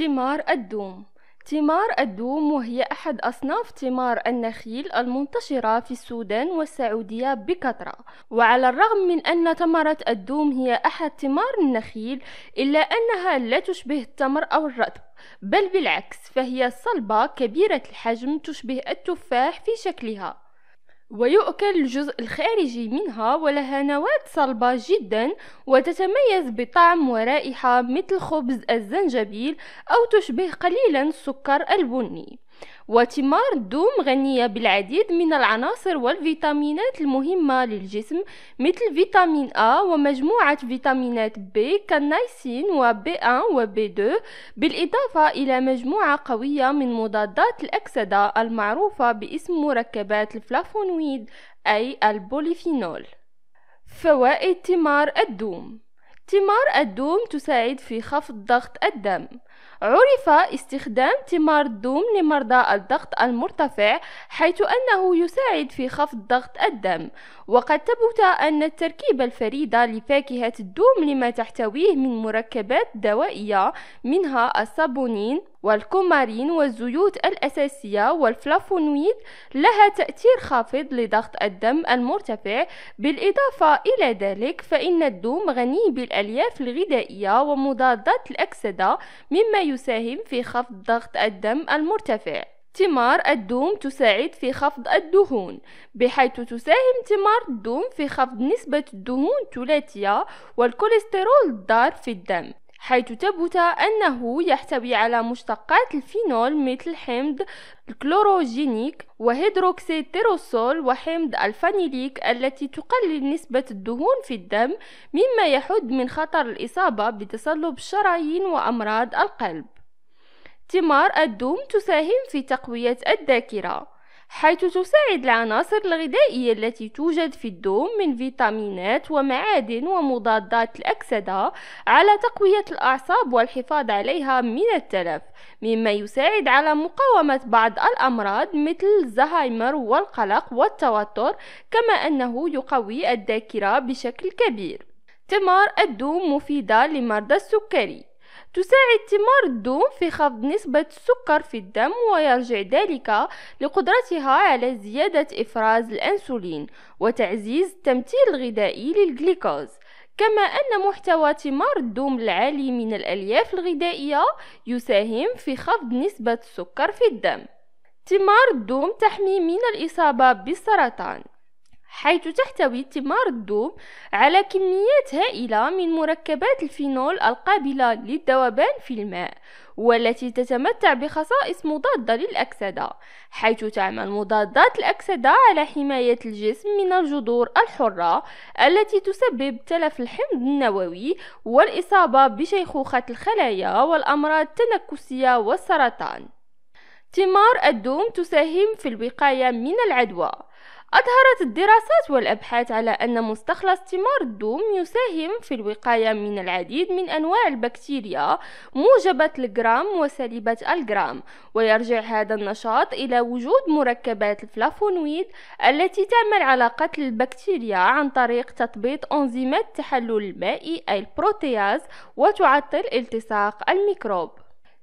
تمار الدوم تمار الدوم وهي أحد أصناف تمار النخيل المنتشرة في السودان والسعودية بكثرة وعلى الرغم من أن تمرة الدوم هي أحد تمار النخيل إلا أنها لا تشبه التمر أو الرطب بل بالعكس فهي صلبة كبيرة الحجم تشبه التفاح في شكلها ويؤكل الجزء الخارجي منها ولها نواة صلبة جدا وتتميز بطعم ورائحة مثل خبز الزنجبيل أو تشبه قليلا السكر البني وتمار الدوم غنية بالعديد من العناصر والفيتامينات المهمة للجسم مثل فيتامين A ومجموعة فيتامينات B كالنيسين وبي 1 ب 2 بالإضافة إلى مجموعة قوية من مضادات الأكسدة المعروفة باسم مركبات الفلافونويد أي البوليفينول فوائد ثمار الدوم تمار الدوم تساعد في خفض ضغط الدم عرف استخدام تمار الدوم لمرضى الضغط المرتفع حيث أنه يساعد في خفض ضغط الدم وقد ثبت أن التركيبة الفريدة لفاكهة الدوم لما تحتويه من مركبات دوائية منها الصابونين والكومارين والزيوت الأساسية والفلافونويد لها تأثير خافض لضغط الدم المرتفع بالإضافة إلى ذلك فإن الدوم غني بالألياف الغذائية ومضادات الأكسدة مما يساهم في خفض ضغط الدم المرتفع ثمار الدوم تساعد في خفض الدهون بحيث تساهم ثمار الدوم في خفض نسبة الدهون الثلاثية والكوليسترول الضار في الدم حيث ثبت أنه يحتوي على مشتقات الفينول مثل حمض الكلوروجينيك وهيدروكسيتيروسول وحمض الفانيليك التي تقلل نسبة الدهون في الدم مما يحد من خطر الإصابة بتصلب الشرايين وأمراض القلب ثمار الدوم تساهم في تقوية الذاكرة حيث تساعد العناصر الغذائية التي توجد في الدوم من فيتامينات ومعادن ومضادات الأكسدة على تقوية الأعصاب والحفاظ عليها من التلف مما يساعد على مقاومة بعض الأمراض مثل الزهايمر والقلق والتوتر كما أنه يقوي الذاكرة بشكل كبير تمار الدوم مفيدة لمرضى السكري تساعد ثمار الدوم في خفض نسبة السكر في الدم ويرجع ذلك لقدرتها على زيادة إفراز الأنسولين وتعزيز التمثيل الغذائي للجليكوز كما أن محتوى ثمار الدوم العالي من الألياف الغذائية يساهم في خفض نسبة السكر في الدم ثمار الدوم تحمي من الإصابة بالسرطان حيث تحتوي ثمار الدوم على كميات هائلة من مركبات الفينول القابلة للذوبان في الماء والتي تتمتع بخصائص مضادة للأكسدة حيث تعمل مضادات الأكسدة على حماية الجسم من الجذور الحرة التي تسبب تلف الحمض النووي والإصابة بشيخوخة الخلايا والأمراض التنكسية والسرطان ثمار الدوم تساهم في الوقاية من العدوى أظهرت الدراسات والأبحاث على أن مستخلص ثمار الدوم يساهم في الوقاية من العديد من أنواع البكتيريا موجبة الجرام وسالبة الجرام ويرجع هذا النشاط إلى وجود مركبات الفلافونويد التي تعمل على قتل البكتيريا عن طريق تثبيط أنزيمات التحلل المائي أي البروتياز وتعطل التصاق الميكروب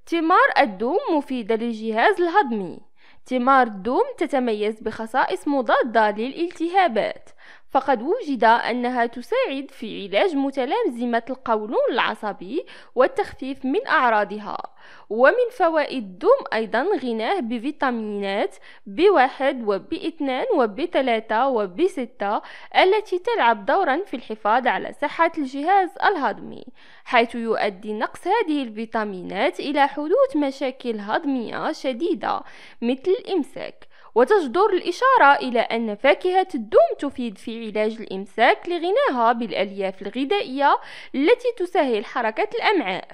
ثمار الدوم مفيدة للجهاز الهضمي ثمار الدوم تتميز بخصائص مضادة للالتهابات فقد وجد أنها تساعد في علاج متلازمة القولون العصبي والتخفيف من أعراضها ومن فوائد الدم أيضا غناه بفيتامينات ب 1 و ب 2 و ب 3 و ب 6 التي تلعب دورا في الحفاظ على صحة الجهاز الهضمي حيث يؤدي نقص هذه الفيتامينات إلى حدوث مشاكل هضمية شديدة مثل الإمساك وتجدر الإشارة إلى أن فاكهة الدوم تفيد في علاج الإمساك لغناها بالألياف الغذائية التي تسهل حركة الأمعاء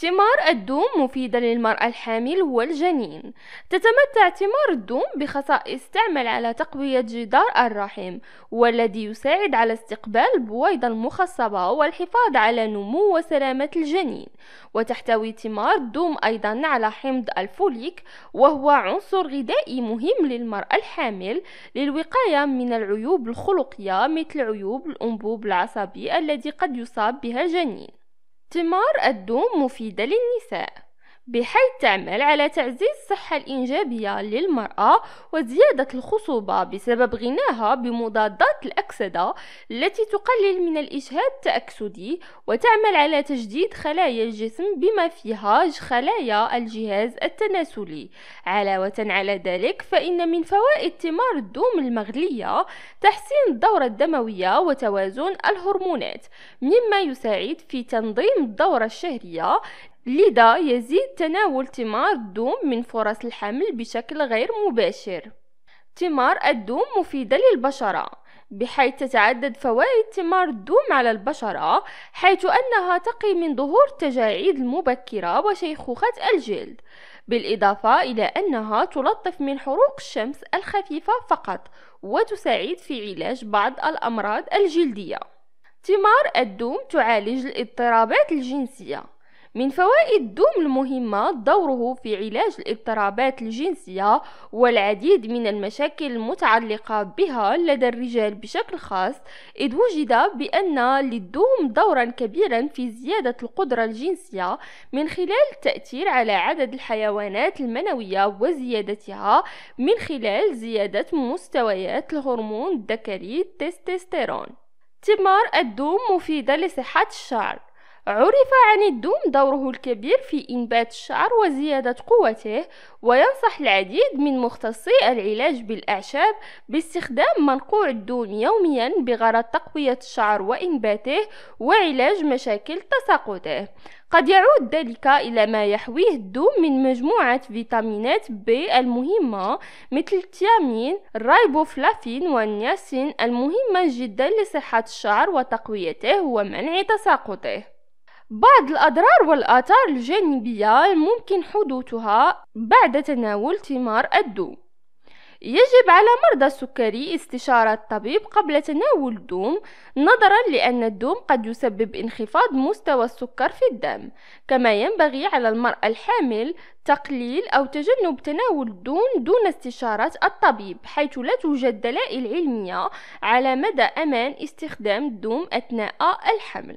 ثمار الدوم مفيدة للمرأة الحامل والجنين تتمتع ثمار الدوم بخصائص تعمل على تقوية جدار الرحم والذي يساعد على استقبال البويضة المخصبة والحفاظ على نمو وسلامة الجنين وتحتوي ثمار الدوم أيضا على حمض الفوليك وهو عنصر غذائي مهم للمرأة الحامل للوقاية من العيوب الخلقية مثل عيوب الأنبوب العصبي الذي قد يصاب بها الجنين ثمار الدوم مفيدة للنساء بحيث تعمل على تعزيز الصحة الإنجابية للمرأة وزيادة الخصوبة بسبب غناها بمضادات الأكسدة التي تقلل من الإجهاد التأكسدي وتعمل على تجديد خلايا الجسم بما فيها خلايا الجهاز التناسلي علاوة على ذلك فإن من فوائد ثمار الدوم المغلية تحسين الدورة الدموية وتوازن الهرمونات مما يساعد في تنظيم الدورة الشهرية لذا يزيد تناول ثمار الدوم من فرص الحمل بشكل غير مباشر ثمار الدوم مفيدة للبشرة بحيث تتعدد فوائد ثمار الدوم على البشرة حيث أنها تقي من ظهور التجاعيد المبكرة وشيخوخة الجلد بالإضافة إلى أنها تلطف من حروق الشمس الخفيفة فقط وتساعد في علاج بعض الأمراض الجلدية ثمار الدوم تعالج الاضطرابات الجنسيه من فوائد دوم المهمة دوره في علاج الاضطرابات الجنسية والعديد من المشاكل المتعلقة بها لدى الرجال بشكل خاص إذ وجد بأن للدوم دورا كبيرا في زيادة القدرة الجنسية من خلال التأثير على عدد الحيوانات المنوية وزيادتها من خلال زيادة مستويات الهرمون الذكري التستوستيرون ثمار الدوم مفيدة لصحة الشعر عرف عن الدوم دوره الكبير في إنبات الشعر وزيادة قوته وينصح العديد من مختصي العلاج بالأعشاب باستخدام منقوع الدوم يوميا بغرض تقوية الشعر وإنباته وعلاج مشاكل تساقطه قد يعود ذلك إلى ما يحويه الدوم من مجموعة فيتامينات ب المهمة مثل التيامين، الرايبوفلافين والنياسين المهمة جدا لصحة الشعر وتقويته ومنع تساقطه بعض الأضرار والآثار الجانبية الممكن حدوثها بعد تناول ثمار الدو يجب على مرضى السكري استشارة الطبيب قبل تناول الدوم نظرا لأن الدوم قد يسبب انخفاض مستوى السكر في الدم كما ينبغي على المرأة الحامل تقليل أو تجنب تناول الدوم دون استشارة الطبيب حيث لا توجد دلائل علمية على مدى أمان استخدام الدوم أثناء الحمل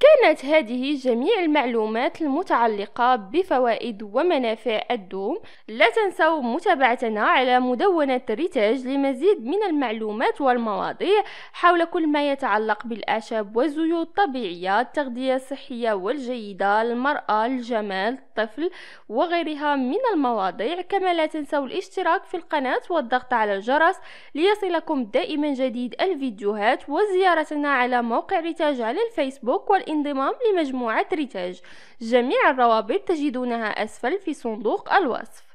كانت هذه جميع المعلومات المتعلقة بفوائد ومنافع الدوم لا تنسوا متابعتنا على مدونة ريتاج لمزيد من المعلومات والمواضيع حول كل ما يتعلق بالأعشاب والزيوت الطبيعية التغذية الصحية والجيدة المرأة الجمال الطفل وغيرها من المواضيع كما لا تنسوا الاشتراك في القناة والضغط على الجرس ليصلكم دائما جديد الفيديوهات وزيارتنا على موقع ريتاج على الفيسبوك والإنستغرام الانضمام لمجموعة ريتاج جميع الروابط تجدونها أسفل في صندوق الوصف